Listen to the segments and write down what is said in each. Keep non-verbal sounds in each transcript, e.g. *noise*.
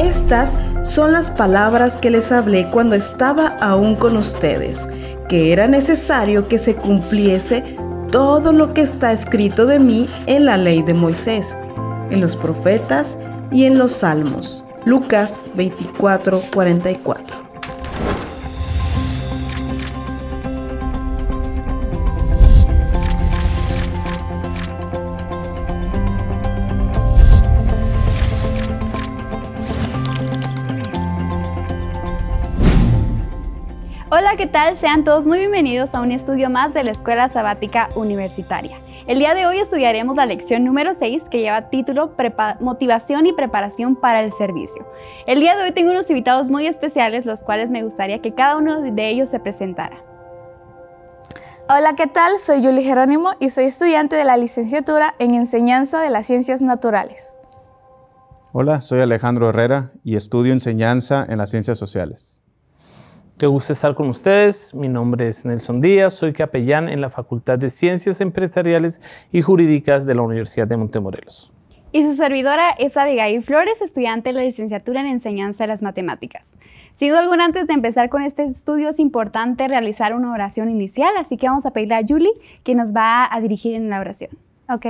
Estas son las palabras que les hablé cuando estaba aún con ustedes, que era necesario que se cumpliese todo lo que está escrito de mí en la ley de Moisés, en los profetas y en los salmos. Lucas 24, ¿qué tal? Sean todos muy bienvenidos a un estudio más de la Escuela Sabática Universitaria. El día de hoy estudiaremos la lección número 6 que lleva título Motivación y Preparación para el Servicio. El día de hoy tengo unos invitados muy especiales, los cuales me gustaría que cada uno de ellos se presentara. Hola, ¿qué tal? Soy Julie Gerónimo y soy estudiante de la licenciatura en Enseñanza de las Ciencias Naturales. Hola, soy Alejandro Herrera y estudio enseñanza en las Ciencias Sociales. Qué gusto estar con ustedes. Mi nombre es Nelson Díaz, soy capellán en la Facultad de Ciencias Empresariales y Jurídicas de la Universidad de Montemorelos. Y su servidora es Abigail Flores, estudiante de la licenciatura en Enseñanza de las Matemáticas. Sin duda alguna, antes de empezar con este estudio, es importante realizar una oración inicial, así que vamos a pedirle a Julie que nos va a dirigir en la oración. Ok.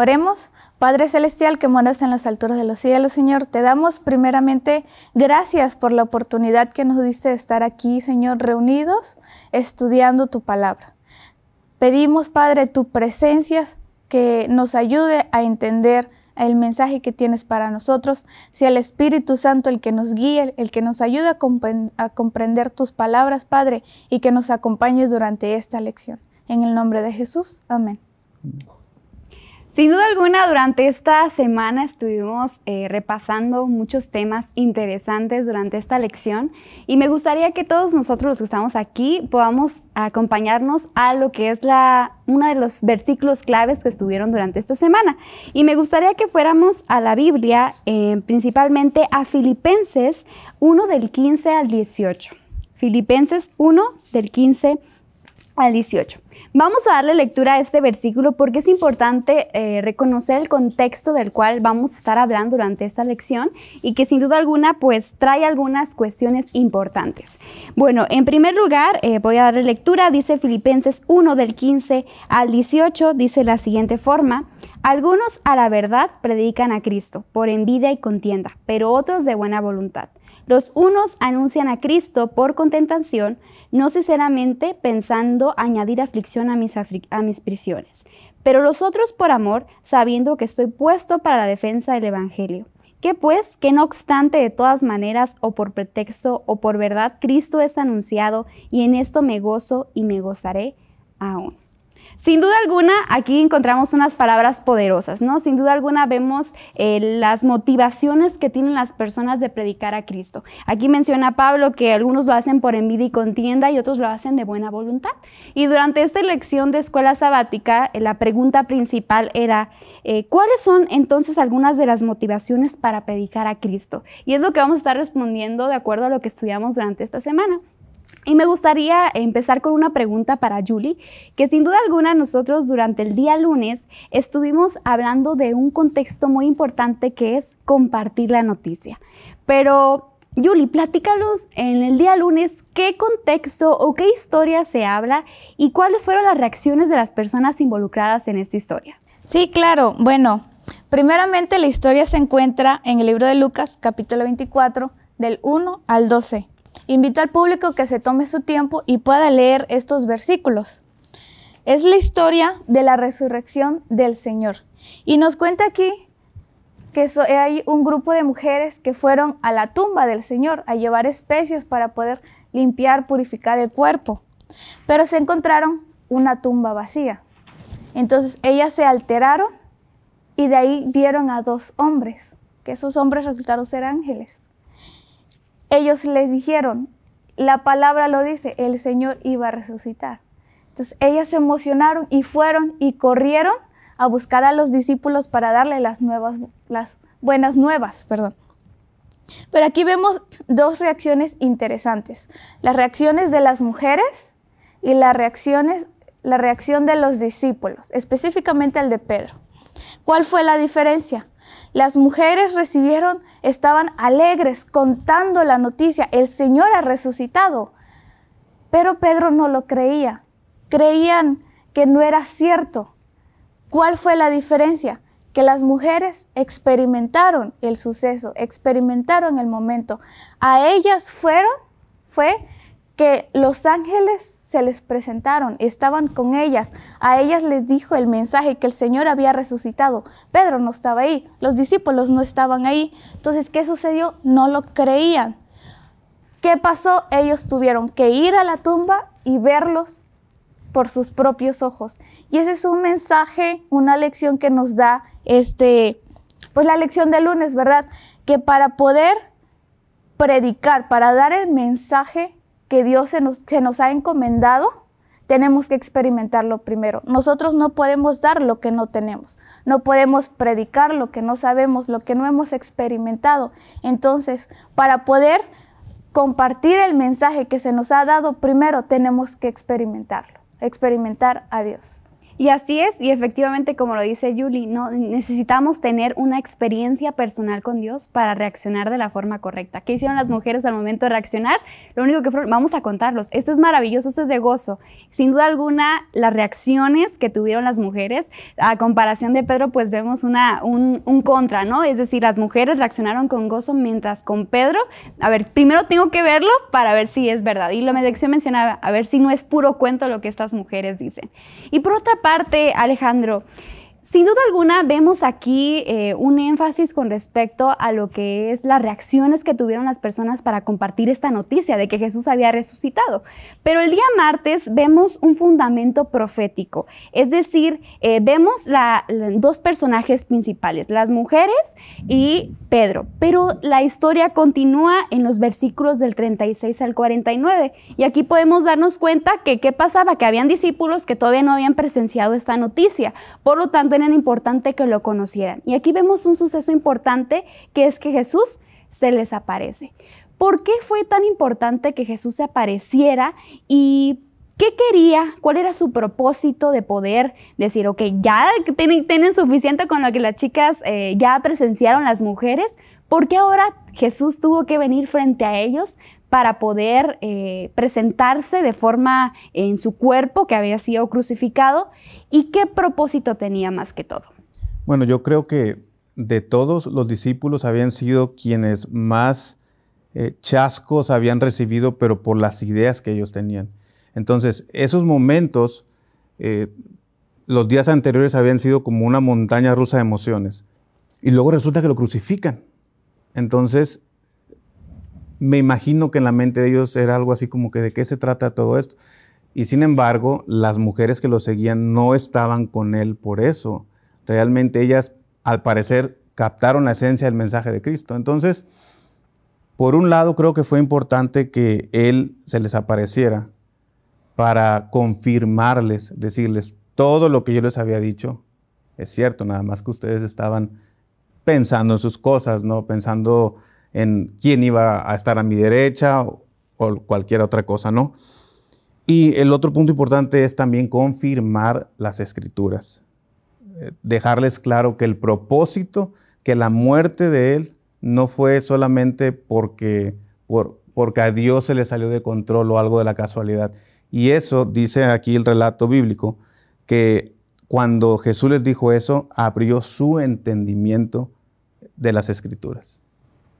Oremos, Padre Celestial que moras en las alturas de los cielos, Señor, te damos primeramente gracias por la oportunidad que nos diste de estar aquí, Señor, reunidos, estudiando tu palabra. Pedimos, Padre, tu presencia que nos ayude a entender el mensaje que tienes para nosotros, sea el Espíritu Santo el que nos guíe, el que nos ayude a, comprender tus palabras, Padre, y que nos acompañe durante esta lección. En el nombre de Jesús, amén. Sin duda alguna, durante esta semana estuvimos eh, repasando muchos temas interesantes durante esta lección y me gustaría que todos nosotros los que estamos aquí podamos acompañarnos a lo que es la, uno de los versículos claves que estuvieron durante esta semana. Y me gustaría que fuéramos a la Biblia, eh, principalmente a Filipenses 1 del 15 al 18. Filipenses 1 del 15 al 18. 18. Vamos a darle lectura a este versículo porque es importante eh, reconocer el contexto del cual vamos a estar hablando durante esta lección y que sin duda alguna pues trae algunas cuestiones importantes. Bueno, en primer lugar eh, voy a darle lectura, dice Filipenses 1 del 15 al 18, dice la siguiente forma, algunos a la verdad predican a Cristo por envidia y contienda, pero otros de buena voluntad. Los unos anuncian a Cristo por contentación, no sinceramente pensando añadir aflicción a mis, prisiones, pero los otros por amor, sabiendo que estoy puesto para la defensa del Evangelio. Que pues, que no obstante de todas maneras o por pretexto o por verdad, Cristo es anunciado y en esto me gozo y me gozaré aún. Sin duda alguna, aquí encontramos unas palabras poderosas, ¿no? Sin duda alguna vemos eh, las motivaciones que tienen las personas de predicar a Cristo. Aquí menciona Pablo que algunos lo hacen por envidia y contienda y otros lo hacen de buena voluntad. Y durante esta lección de escuela sabática, eh, la pregunta principal era, eh, ¿cuáles son entonces algunas de las motivaciones para predicar a Cristo? Y es lo que vamos a estar respondiendo de acuerdo a lo que estudiamos durante esta semana. Y me gustaría empezar con una pregunta para Julie, que sin duda alguna nosotros durante el día lunes estuvimos hablando de un contexto muy importante que es compartir la noticia. Pero Julie, platícalos en el día lunes qué contexto o qué historia se habla y cuáles fueron las reacciones de las personas involucradas en esta historia. Sí, claro. Bueno, primeramente la historia se encuentra en el libro de Lucas, capítulo 24, del 1 al 12 Invito al público que se tome su tiempo y pueda leer estos versículos. Es la historia de la resurrección del Señor. Y nos cuenta aquí que hay un grupo de mujeres que fueron a la tumba del Señor a llevar especias para poder limpiar, purificar el cuerpo. Pero se encontraron una tumba vacía. Entonces ellas se alteraron y de ahí vieron a dos hombres, que esos hombres resultaron ser ángeles ellos les dijeron, la palabra lo dice, el Señor iba a resucitar. Entonces ellas se emocionaron y fueron y corrieron a buscar a los discípulos para darle las, nuevas, las buenas nuevas. Perdón. Pero aquí vemos dos reacciones interesantes. Las reacciones de las mujeres y las reacciones, la reacción de los discípulos, específicamente el de Pedro. ¿Cuál fue la diferencia? Las mujeres recibieron, estaban alegres contando la noticia, el Señor ha resucitado. Pero Pedro no lo creía, creían que no era cierto. ¿Cuál fue la diferencia? Que las mujeres experimentaron el suceso, experimentaron el momento. A ellas fueron, fue que los ángeles se les presentaron, estaban con ellas. A ellas les dijo el mensaje que el Señor había resucitado. Pedro no estaba ahí, los discípulos no estaban ahí. Entonces, ¿qué sucedió? No lo creían. ¿Qué pasó? Ellos tuvieron que ir a la tumba y verlos por sus propios ojos. Y ese es un mensaje, una lección que nos da este pues la lección del lunes, ¿verdad? Que para poder predicar, para dar el mensaje que Dios se nos, ha encomendado, tenemos que experimentarlo primero. Nosotros no podemos dar lo que no tenemos, no podemos predicar lo que no sabemos, lo que no hemos experimentado. Entonces, para poder compartir el mensaje que se nos ha dado, primero tenemos que experimentarlo, experimentar a Dios. Y así es, y efectivamente, como lo dice Julie, no, necesitamos tener una experiencia personal con Dios para reaccionar de la forma correcta. ¿Qué hicieron las mujeres al momento de reaccionar? Lo único que fueron, vamos a contarlos. Esto es maravilloso, esto es de gozo. Sin duda alguna, las reacciones que tuvieron las mujeres, a comparación de Pedro, pues vemos una, un, un contra, ¿no? Es decir, las mujeres reaccionaron con gozo, mientras con Pedro, a ver, primero tengo que verlo para ver si es verdad. Y lo que mencionaba, a ver si no es puro cuento lo que estas mujeres dicen. Y por otra parte, parte, Alejandro, sin duda alguna vemos aquí eh, un énfasis con respecto a lo que es las reacciones que tuvieron las personas para compartir esta noticia de que Jesús había resucitado. Pero el día martes vemos un fundamento profético, es decir, eh, vemos la, dos personajes principales, las mujeres y Pedro. Pero la historia continúa en los versículos del 36 al 49 y aquí podemos darnos cuenta que qué pasaba, que habían discípulos que todavía no habían presenciado esta noticia. Por lo tanto, era importante que lo conocieran. Y aquí vemos un suceso importante que es que Jesús se les aparece. ¿Por qué fue tan importante que Jesús se apareciera y ¿Qué quería? ¿Cuál era su propósito de poder decir, ok, ya tienen, suficiente con lo que las chicas eh, ya presenciaron las mujeres? ¿Por qué ahora Jesús tuvo que venir frente a ellos para poder eh, presentarse de forma en su cuerpo que había sido crucificado y qué propósito tenía más que todo. Bueno, yo creo que de todos los discípulos habían sido quienes más eh, chascos habían recibido, pero por las ideas que ellos tenían. Entonces, esos momentos, eh, los días anteriores habían sido como una montaña rusa de emociones. Y luego resulta que lo crucifican. Entonces, me imagino que en la mente de ellos era algo así como que de qué se trata todo esto. Y sin embargo, las mujeres que lo seguían no estaban con él por eso. Realmente ellas, al parecer, captaron la esencia del mensaje de Cristo. Entonces, por un lado, creo que fue importante que él se les apareciera para confirmarles, decirles, todo lo que yo les había dicho es cierto, nada más que ustedes estaban pensando en sus cosas, ¿no? Pensando en quién iba a estar a mi derecha o, cualquier otra cosa, ¿no? Y el otro punto importante es también confirmar las escrituras, eh, dejarles claro que el propósito, que la muerte de él no fue solamente porque, porque a Dios se le salió de control o algo de la casualidad. Y eso dice aquí el relato bíblico, que cuando Jesús les dijo eso, abrió su entendimiento de las escrituras.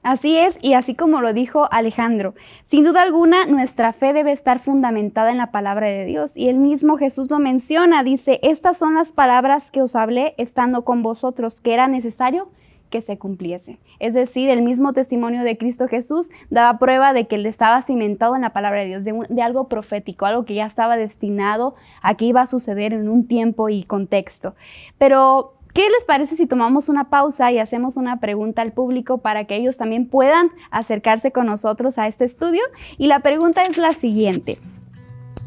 Así es, y así como lo dijo Alejandro, sin duda alguna nuestra fe debe estar fundamentada en la palabra de Dios. Y el mismo Jesús lo menciona, dice, estas son las palabras que os hablé estando con vosotros, que era necesario que se cumpliese. Es decir, el mismo testimonio de Cristo Jesús daba prueba de que él estaba cimentado en la palabra de Dios, de, algo profético, algo que ya estaba destinado a que iba a suceder en un tiempo y contexto. Pero ¿Qué les parece si tomamos una pausa y hacemos una pregunta al público para que ellos también puedan acercarse con nosotros a este estudio? Y la pregunta es la siguiente.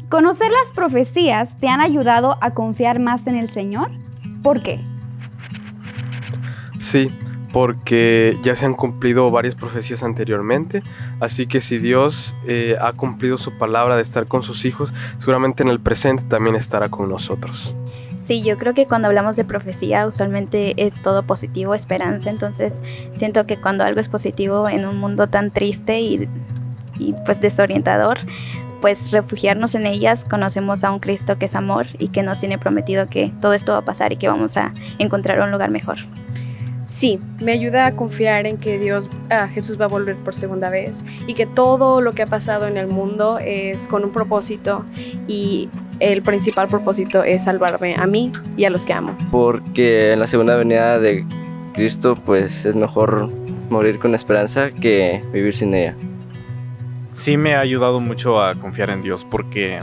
¿Conocer las profecías te han ayudado a confiar más en el Señor? ¿Por qué? Sí, porque ya se han cumplido varias profecías anteriormente, así que si Dios eh, ha cumplido su palabra de estar con sus hijos, seguramente en el presente también estará con nosotros. Sí, yo creo que cuando hablamos de profecía usualmente es todo positivo, esperanza, entonces siento que cuando algo es positivo en un mundo tan triste y, pues desorientador, pues refugiarnos en ellas, conocemos a un Cristo que es amor y que nos tiene prometido que todo esto va a pasar y que vamos a encontrar un lugar mejor. Sí, me ayuda a confiar en que Dios, ah, Jesús va a volver por segunda vez y que todo lo que ha pasado en el mundo es con un propósito y el principal propósito es salvarme a mí y a los que amo. Porque en la segunda venida de Cristo, pues es mejor morir con esperanza que vivir sin ella. Sí me ha ayudado mucho a confiar en Dios porque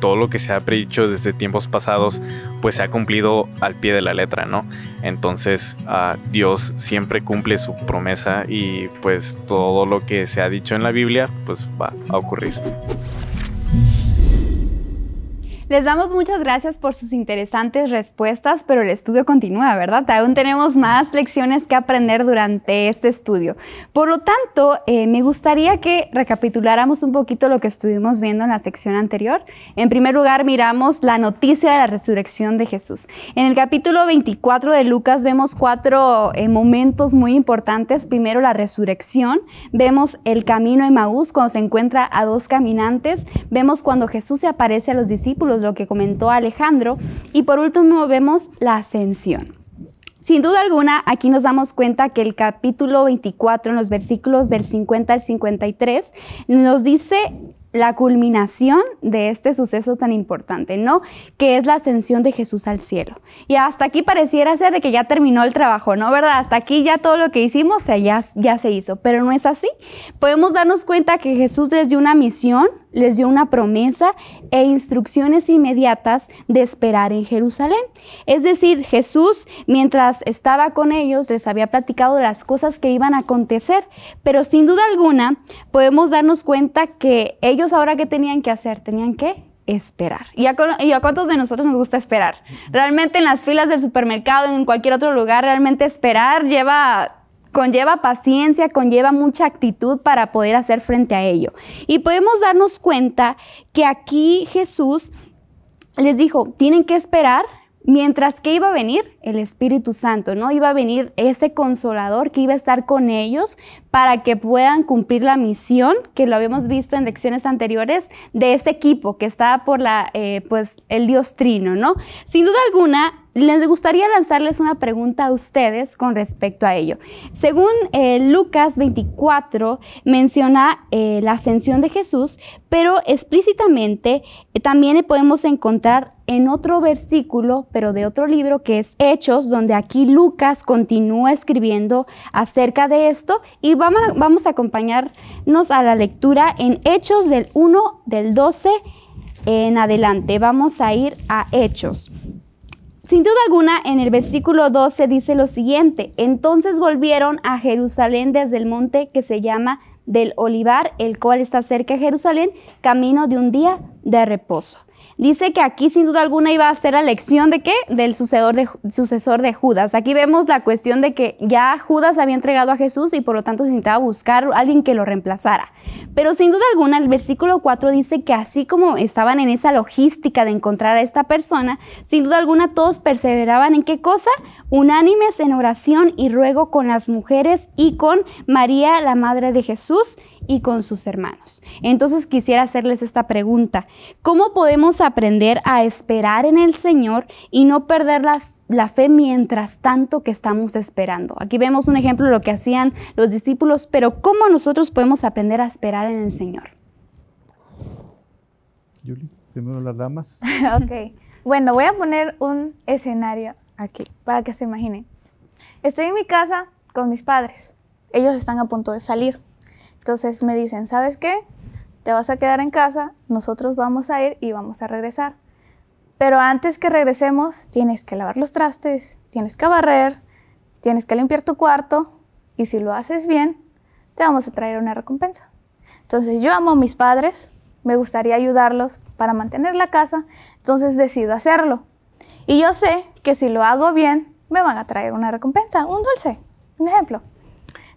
todo lo que se ha predicho desde tiempos pasados pues se ha cumplido al pie de la letra, ¿no? Entonces ah, Dios siempre cumple su promesa y pues todo lo que se ha dicho en la Biblia pues va a ocurrir. Les damos muchas gracias por sus interesantes respuestas, pero el estudio continúa, ¿verdad? Aún tenemos más lecciones que aprender durante este estudio. Por lo tanto, eh, me gustaría que recapituláramos un poquito lo que estuvimos viendo en la sección anterior. En primer lugar, miramos la noticia de la resurrección de Jesús. En el capítulo 24 de Lucas vemos cuatro eh, momentos muy importantes. Primero, la resurrección. Vemos el camino de Maús cuando se encuentra a dos caminantes. Vemos cuando Jesús se aparece a los discípulos lo que comentó Alejandro. Y por último vemos la ascensión. Sin duda alguna, aquí nos damos cuenta que el capítulo 24, en los versículos del 50 al 53, nos dice la culminación de este suceso tan importante, ¿no? Que es la ascensión de Jesús al cielo. Y hasta aquí pareciera ser de que ya terminó el trabajo, ¿no? ¿Verdad? Hasta aquí ya todo lo que hicimos ya, ya se hizo, pero no es así. Podemos darnos cuenta que Jesús desde una misión, les dio una promesa e instrucciones inmediatas de esperar en Jerusalén. Es decir, Jesús, mientras estaba con ellos, les había platicado de las cosas que iban a acontecer, pero sin duda alguna podemos darnos cuenta que ellos ahora qué tenían que hacer, tenían que esperar. ¿Y a, a, cuántos de nosotros nos gusta esperar? Realmente en las filas del supermercado, en cualquier otro lugar, realmente esperar lleva Conlleva paciencia, conlleva mucha actitud para poder hacer frente a ello. Y podemos darnos cuenta que aquí Jesús les dijo, tienen que esperar mientras que iba a venir el Espíritu Santo, ¿no? Iba a venir ese consolador que iba a estar con ellos para que puedan cumplir la misión, que lo habíamos visto en lecciones anteriores, de ese equipo que estaba por la, eh, pues, el Dios Trino, ¿no? Sin duda alguna, les gustaría lanzarles una pregunta a ustedes con respecto a ello. Según eh, Lucas 24 menciona eh, la ascensión de Jesús, pero explícitamente eh, también podemos encontrar en otro versículo, pero de otro libro que es Hechos, donde aquí Lucas continúa escribiendo acerca de esto y vamos a, vamos a acompañarnos a la lectura en Hechos del 1 del 12 en adelante. Vamos a ir a Hechos. Sin duda alguna, en el versículo 12 dice lo siguiente, entonces volvieron a Jerusalén desde el monte que se llama del Olivar, el cual está cerca de Jerusalén, camino de un día de reposo dice que aquí sin duda alguna iba a ser la lección de qué? Del sucesor de, sucesor de Judas. Aquí vemos la cuestión de que ya Judas había entregado a Jesús y por lo tanto se intentaba buscar a alguien que lo reemplazara. Pero sin duda alguna el versículo 4 dice que así como estaban en esa logística de encontrar a esta persona, sin duda alguna todos perseveraban en qué cosa? Unánimes en oración y ruego con las mujeres y con María, la madre de Jesús, y con sus hermanos. Entonces quisiera hacerles esta pregunta. ¿Cómo podemos aprender a esperar en el Señor y no perder la fe mientras tanto que estamos esperando. Aquí vemos un ejemplo de lo que hacían los discípulos, pero ¿cómo nosotros podemos aprender a esperar en el Señor? Julie, primero las damas. *laughs* ok. Bueno, voy a poner un escenario aquí para que se imaginen. Estoy en mi casa con mis padres. Ellos están a punto de salir. Entonces me dicen, ¿sabes qué? te vas a quedar en casa, nosotros vamos a ir y vamos a regresar. Pero antes que regresemos, tienes que lavar los trastes, tienes que barrer, tienes que limpiar tu cuarto y si lo haces bien, te vamos a traer una recompensa. Entonces yo amo a mis padres, me gustaría ayudarlos para mantener la casa, entonces decido hacerlo. Y yo sé que si lo hago bien, me van a traer una recompensa, un dulce, un ejemplo.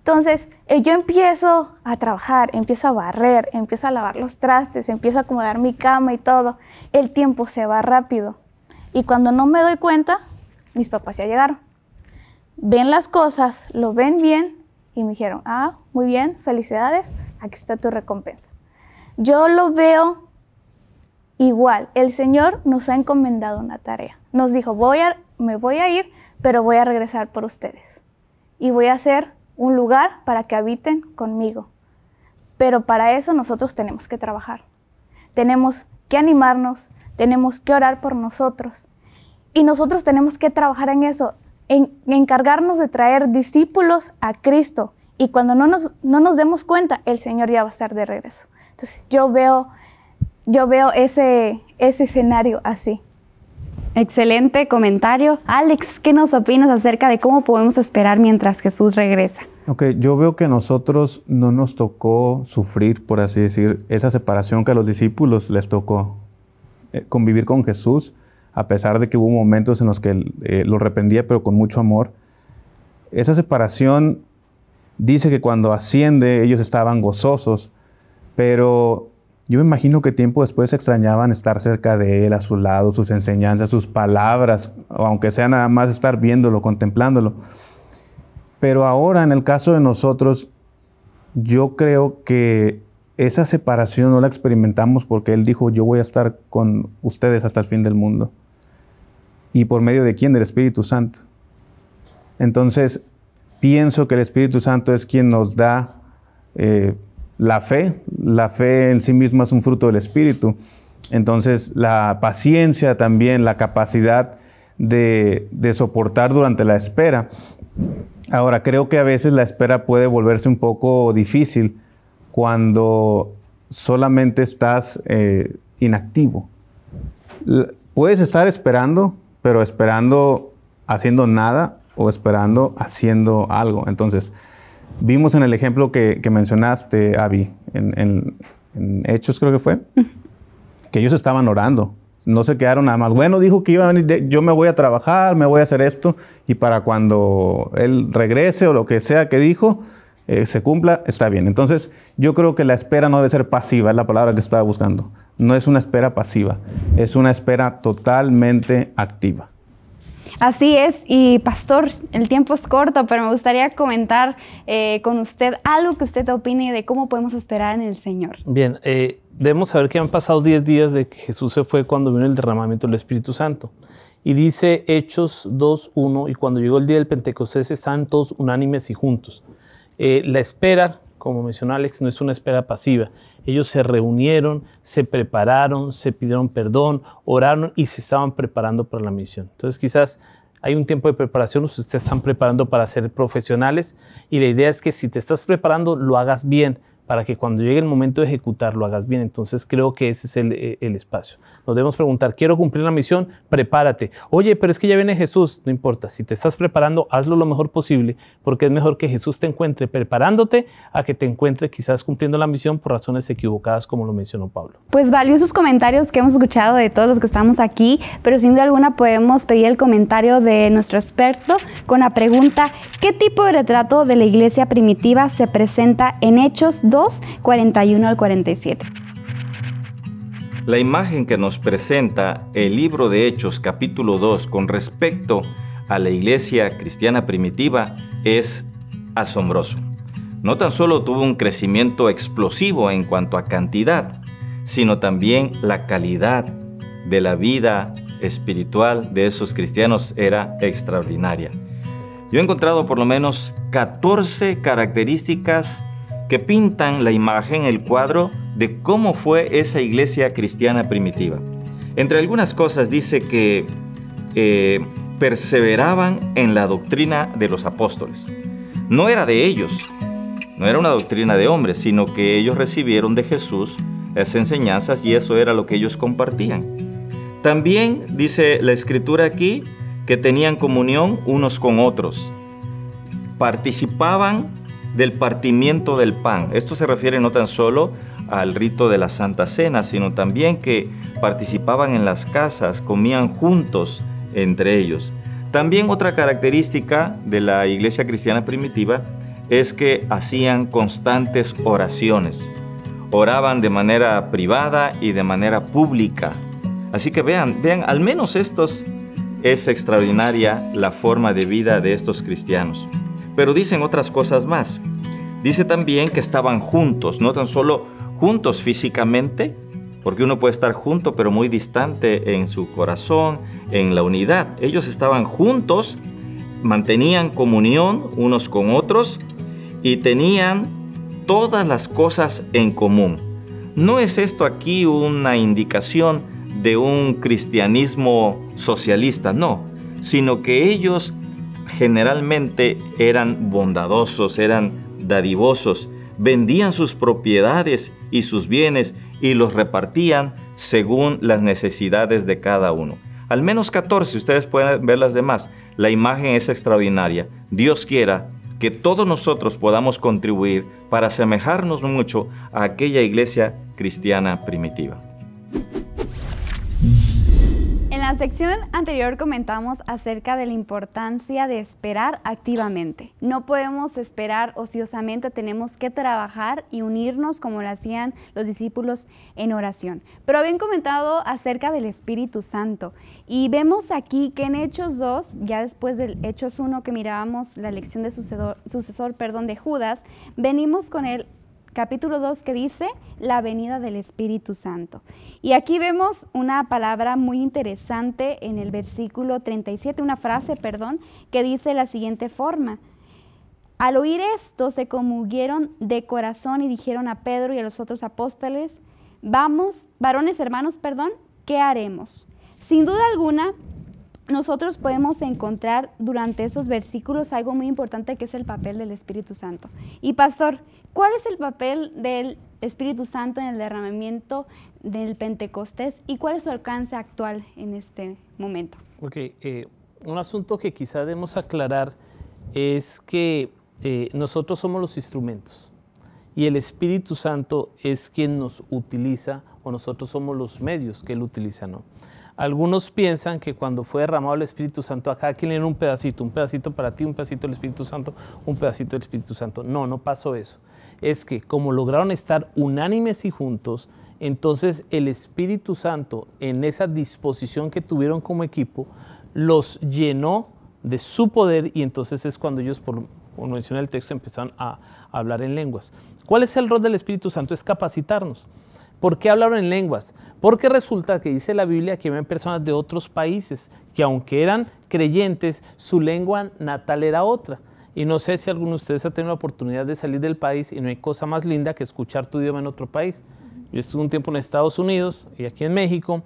Entonces, eh, yo empiezo a trabajar, empiezo a barrer, empiezo a lavar los trastes, empiezo a acomodar mi cama y todo. El tiempo se va rápido. Y cuando no me doy cuenta, mis papás ya llegaron. Ven las cosas, lo ven bien y me dijeron, ah, muy bien, felicidades, aquí está tu recompensa. Yo lo veo igual. El Señor nos ha encomendado una tarea. Nos dijo, voy a, me voy a ir, pero voy a regresar por ustedes. Y voy a hacer un lugar para que habiten conmigo. Pero para eso nosotros tenemos que trabajar. Tenemos que animarnos, tenemos que orar por nosotros. Y nosotros tenemos que trabajar en eso, en encargarnos de traer discípulos a Cristo. Y cuando no nos, demos cuenta, el Señor ya va a estar de regreso. Entonces yo veo, yo veo ese escenario así. Excelente comentario. Alex, ¿qué nos opinas acerca de cómo podemos esperar mientras Jesús regresa? Ok, yo veo que nosotros no nos tocó sufrir, por así decir, esa separación que a los discípulos les tocó eh, convivir con Jesús, a pesar de que hubo momentos en los que eh, lo arrepentía, pero con mucho amor. Esa separación dice que cuando asciende ellos estaban gozosos, pero yo me imagino que tiempo después extrañaban estar cerca de él, a su lado, sus enseñanzas, sus palabras, aunque sea nada más estar viéndolo, contemplándolo. Pero ahora, en el caso de nosotros, yo creo que esa separación no la experimentamos porque él dijo, yo voy a estar con ustedes hasta el fin del mundo. ¿Y por medio de quién? Del Espíritu Santo. Entonces, pienso que el Espíritu Santo es quien nos da... Eh, la fe, la fe en sí misma es un fruto del Espíritu. Entonces, la paciencia también, la capacidad de, soportar durante la espera. Ahora, creo que a veces la espera puede volverse un poco difícil cuando solamente estás eh, inactivo. Puedes estar esperando, pero esperando haciendo nada o esperando haciendo algo. Entonces, Vimos en el ejemplo que, mencionaste, Abby, en, Hechos creo que fue, que ellos estaban orando. No se quedaron nada más. Bueno, dijo que iba a venir, yo me voy a trabajar, me voy a hacer esto, y para cuando él regrese o lo que sea que dijo, eh, se cumpla, está bien. Entonces, yo creo que la espera no debe ser pasiva, es la palabra que estaba buscando. No es una espera pasiva, es una espera totalmente activa. Así es, y pastor, el tiempo es corto, pero me gustaría comentar eh, con usted algo que usted opine de cómo podemos esperar en el Señor. Bien, eh, debemos saber que han pasado 10 días de que Jesús se fue cuando vino el derramamiento del Espíritu Santo. Y dice Hechos 2.1, y cuando llegó el día del Pentecostés santos, todos unánimes y juntos. Eh, la espera, como mencionó Alex, no es una espera pasiva, ellos se reunieron, se prepararon, se pidieron perdón, oraron y se estaban preparando para la misión. Entonces quizás hay un tiempo de preparación, ustedes están preparando para ser profesionales y la idea es que si te estás preparando lo hagas bien, para que cuando llegue el momento de ejecutar lo hagas bien. Entonces creo que ese es el, eh, el espacio. Nos debemos preguntar, quiero cumplir la misión, prepárate. Oye, pero es que ya viene Jesús, no importa, si te estás preparando, hazlo lo mejor posible, porque es mejor que Jesús te encuentre preparándote a que te encuentre quizás cumpliendo la misión por razones equivocadas, como lo mencionó Pablo. Pues valiosos comentarios que hemos escuchado de todos los que estamos aquí, pero sin duda alguna podemos pedir el comentario de nuestro experto con la pregunta ¿qué tipo de retrato de la iglesia primitiva se presenta en Hechos 2, 41 al 47? La imagen que nos presenta el libro de Hechos capítulo 2 con respecto a la iglesia cristiana primitiva es asombroso. No tan solo tuvo un crecimiento explosivo en cuanto a cantidad, sino también la calidad de la vida espiritual de esos cristianos era extraordinaria. Yo he encontrado por lo menos 14 características que pintan la imagen, el cuadro de cómo fue esa iglesia cristiana primitiva. Entre algunas cosas dice que eh, perseveraban en la doctrina de los apóstoles. No era de ellos, no era una doctrina de hombres, sino que ellos recibieron de Jesús las enseñanzas y eso era lo que ellos compartían. También dice la escritura aquí que tenían comunión unos con otros. Participaban del partimiento del pan. Esto se refiere no tan solo al rito de la Santa Cena, sino también que participaban en las casas, comían juntos entre ellos. También otra característica de la iglesia cristiana primitiva es que hacían constantes oraciones. Oraban de manera privada y de manera pública. Así que vean, vean al menos estos es extraordinaria la forma de vida de estos cristianos. Pero dicen otras cosas más. Dice también que estaban juntos, no tan solo juntos físicamente, porque uno puede estar junto pero muy distante en su corazón, en la unidad. Ellos estaban juntos, mantenían comunión unos con otros y tenían todas las cosas en común. ¿No es esto aquí una indicación de un cristianismo socialista, no, sino que ellos generalmente eran bondadosos, eran dadivosos, vendían sus propiedades y sus bienes y los repartían según las necesidades de cada uno. Al menos 14, ustedes pueden ver las demás. La imagen es extraordinaria. Dios quiera que todos nosotros podamos contribuir para asemejarnos mucho a aquella iglesia cristiana primitiva la sección anterior comentamos acerca de la importancia de esperar activamente. No podemos esperar ociosamente, tenemos que trabajar y unirnos como lo hacían los discípulos en oración. Pero habían comentado acerca del Espíritu Santo y vemos aquí que en Hechos 2, ya después del Hechos 1 que mirábamos la elección de sucesor, perdón, de Judas, venimos con el capítulo 2 que dice la venida del Espíritu Santo. Y aquí vemos una palabra muy interesante en el versículo 37, una frase, perdón, que dice la siguiente forma. Al oír esto se comulguieron de corazón y dijeron a Pedro y a los otros apóstoles, vamos, varones hermanos, perdón, ¿qué haremos? Sin duda alguna, nosotros podemos encontrar durante esos versículos algo muy importante que es el papel del Espíritu Santo. Y pastor, ¿cuál es el papel del Espíritu Santo en el derramamiento del Pentecostés y cuál es su alcance actual en este momento? Ok, eh, un asunto que quizá debemos aclarar es que eh, nosotros somos los instrumentos y el Espíritu Santo es quien nos utiliza o nosotros somos los medios que él utiliza, ¿no? Algunos piensan que cuando fue derramado el Espíritu Santo, acá cada quien un pedacito, un pedacito para ti, un pedacito del Espíritu Santo, un pedacito del Espíritu Santo. No, no pasó eso. Es que como lograron estar unánimes y juntos, entonces el Espíritu Santo, en esa disposición que tuvieron como equipo, los llenó de su poder y entonces es cuando ellos, por, por mencionar el texto, empezaron a hablar en lenguas. ¿Cuál es el rol del Espíritu Santo? Es capacitarnos. ¿Por qué hablaron en lenguas? Porque resulta que dice la Biblia que ven personas de otros países que aunque eran creyentes, su lengua natal era otra. Y no sé si alguno de ustedes ha tenido la oportunidad de salir del país y no hay cosa más linda que escuchar tu idioma en otro país. Yo estuve un tiempo en Estados Unidos y aquí en México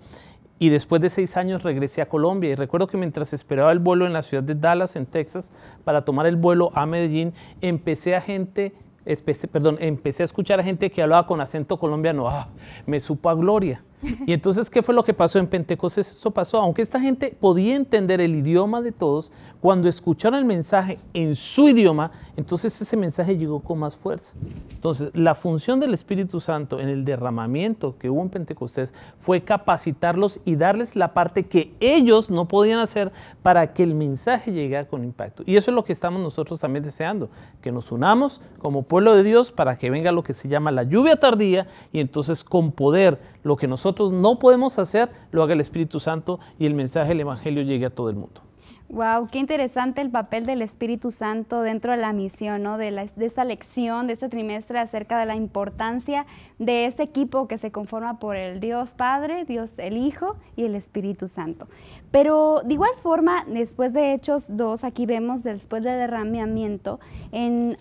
y después de seis años regresé a Colombia y recuerdo que mientras esperaba el vuelo en la ciudad de Dallas, en Texas, para tomar el vuelo a Medellín, empecé a gente empecé, perdón, empecé a escuchar a gente que hablaba con acento colombiano, ah, me supo a gloria. Y entonces, ¿qué fue lo que pasó en Pentecostés? Eso pasó, aunque esta gente podía entender el idioma de todos, cuando escucharon el mensaje en su idioma, entonces ese mensaje llegó con más fuerza. Entonces, la función del Espíritu Santo en el derramamiento que hubo en Pentecostés fue capacitarlos y darles la parte que ellos no podían hacer para que el mensaje llegara con impacto. Y eso es lo que estamos nosotros también deseando, que nos unamos como pueblo de Dios para que venga lo que se llama la lluvia tardía y entonces con poder lo que nosotros no podemos hacer, lo haga el Espíritu Santo y el mensaje del Evangelio llegue a todo el mundo. Wow, qué interesante el papel del Espíritu Santo dentro de la misión, ¿no? De, lección, de este trimestre acerca de la importancia de ese equipo que se conforma por el Dios Padre, Dios el Hijo y el Espíritu Santo. Pero de igual forma, después de Hechos 2, aquí vemos después del derramamiento,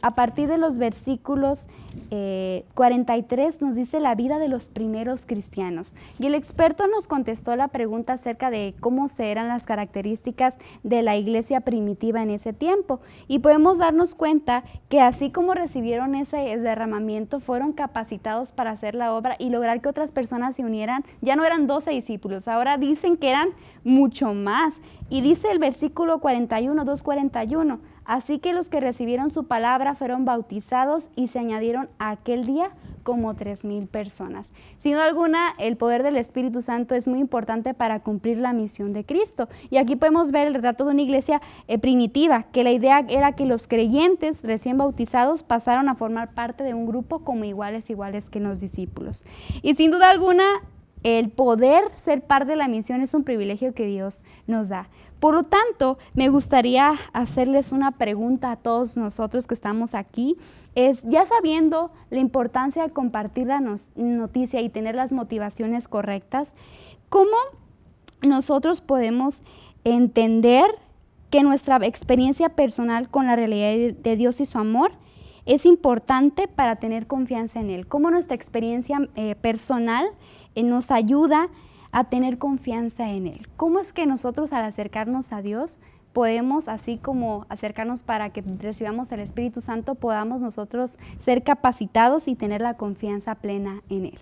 a partir de los versículos 43 eh, nos dice la vida de los primeros cristianos. Y el experto nos contestó la pregunta acerca de cómo eran las características de de la iglesia primitiva en ese tiempo. Y podemos darnos cuenta que así como recibieron ese derramamiento, fueron capacitados para hacer la obra y lograr que otras personas se unieran. Ya no eran 12 discípulos, ahora dicen que eran mucho más. Y dice el versículo 41, 241, así que los que recibieron su palabra fueron bautizados y se añadieron aquel día como 3.000 personas. Sin duda alguna, el poder del Espíritu Santo es muy importante para cumplir la misión de Cristo. Y aquí podemos ver el retrato de una iglesia eh, primitiva, que la idea era que los creyentes recién bautizados pasaron a formar parte de un grupo como iguales, iguales que los discípulos. Y sin duda alguna, el poder ser parte de la misión es un privilegio que Dios nos da. Por lo tanto, me gustaría hacerles una pregunta a todos nosotros que estamos aquí. Es ya sabiendo la importancia de compartir la noticia y tener las motivaciones correctas, ¿cómo nosotros podemos entender que nuestra experiencia personal con la realidad de Dios y su amor es importante para tener confianza en Él? ¿Cómo nuestra experiencia eh, personal eh, nos ayuda a tener confianza en Él. ¿Cómo es que nosotros al acercarnos a Dios podemos, así como acercarnos para que recibamos el Espíritu Santo, podamos nosotros ser capacitados y tener la confianza plena en Él?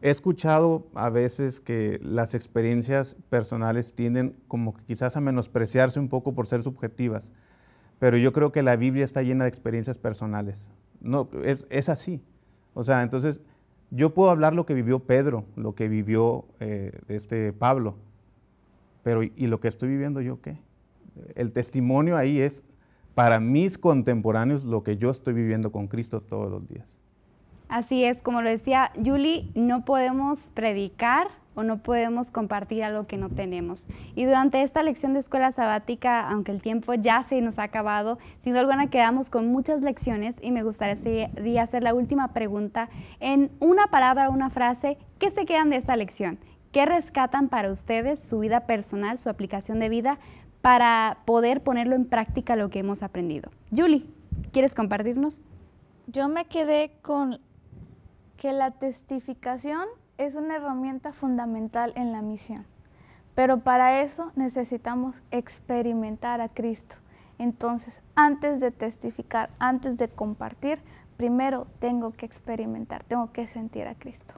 He escuchado a veces que las experiencias personales tienden como que quizás a menospreciarse un poco por ser subjetivas, pero yo creo que la Biblia está llena de experiencias personales. No, es, es así. O sea, entonces yo puedo hablar lo que vivió Pedro, lo que vivió eh, este Pablo, pero ¿y lo que estoy viviendo yo qué? El testimonio ahí es para mis contemporáneos lo que yo estoy viviendo con Cristo todos los días. Así es, como lo decía Julie, no podemos predicar o no podemos compartir algo que no tenemos. Y durante esta lección de escuela sabática, aunque el tiempo ya se nos ha acabado, sin duda alguna quedamos con muchas lecciones y me gustaría hacer la última pregunta en una palabra o una frase, ¿qué se quedan de esta lección? ¿Qué rescatan para ustedes su vida personal, su aplicación de vida, para poder ponerlo en práctica lo que hemos aprendido? Julie, ¿quieres compartirnos? Yo me quedé con que la testificación es una herramienta fundamental en la misión, pero para eso necesitamos experimentar a Cristo. Entonces, antes de testificar, antes de compartir, primero tengo que experimentar, tengo que sentir a Cristo.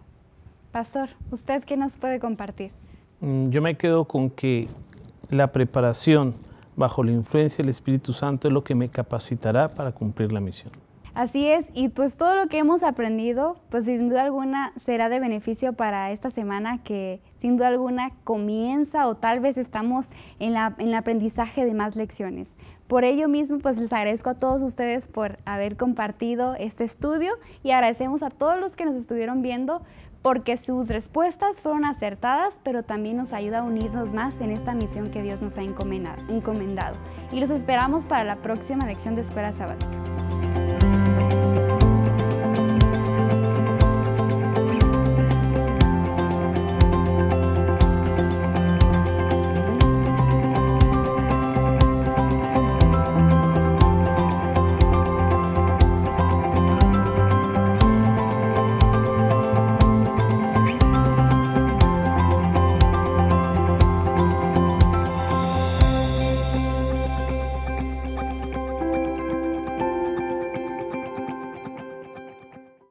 Pastor, ¿usted qué nos puede compartir? Mm, yo me quedo con que la preparación bajo la influencia del Espíritu Santo es lo que me capacitará para cumplir la misión. Así es, y pues todo lo que hemos aprendido, pues sin duda alguna será de beneficio para esta semana que sin duda alguna comienza o tal vez estamos en, la, el aprendizaje de más lecciones. Por ello mismo, pues les agradezco a todos ustedes por haber compartido este estudio y agradecemos a todos los que nos estuvieron viendo porque sus respuestas fueron acertadas, pero también nos ayuda a unirnos más en esta misión que Dios nos ha encomendado. Y los esperamos para la próxima lección de Escuela Sabática.